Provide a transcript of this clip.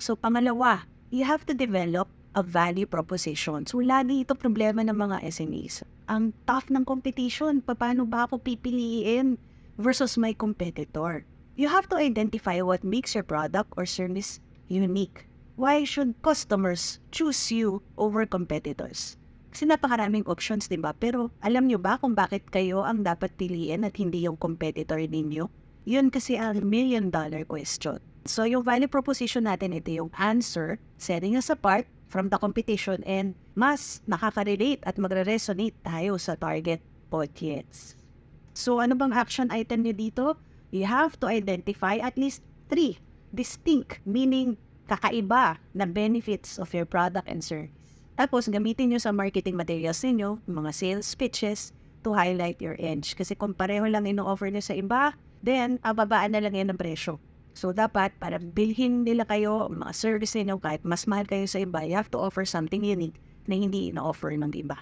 So pangalawa, you have to develop a value proposition. So lagi ito problema ng mga SMEs. Ang tough ng competition, paano ba ako pipiliin versus my competitor? You have to identify what makes your product or service unique. Why should customers choose you over competitors? Kasi napakaraming options, di ba? Pero alam nyo ba kung bakit kayo ang dapat piliin at hindi yung competitor ninyo? Yun kasi ang million dollar question. So yung value proposition natin, ito yung answer, setting us apart from the competition and mas nakaka-relate at magre-resonate tayo sa target audience. So ano bang action item nyo dito? You have to identify at least three distinct, meaning kakaiba na benefits of your product and service. Tapos gamitin nyo sa marketing materials ninyo, mga sales pitches, to highlight your edge. Kasi kung pareho lang ino-offer nyo sa iba, then ababaan na lang yan ang presyo. So, dapat para bilhin nila kayo mga service ninyo kahit mas mahal kayo sa iba, you have to offer something unique na hindi ina-offer ng iba.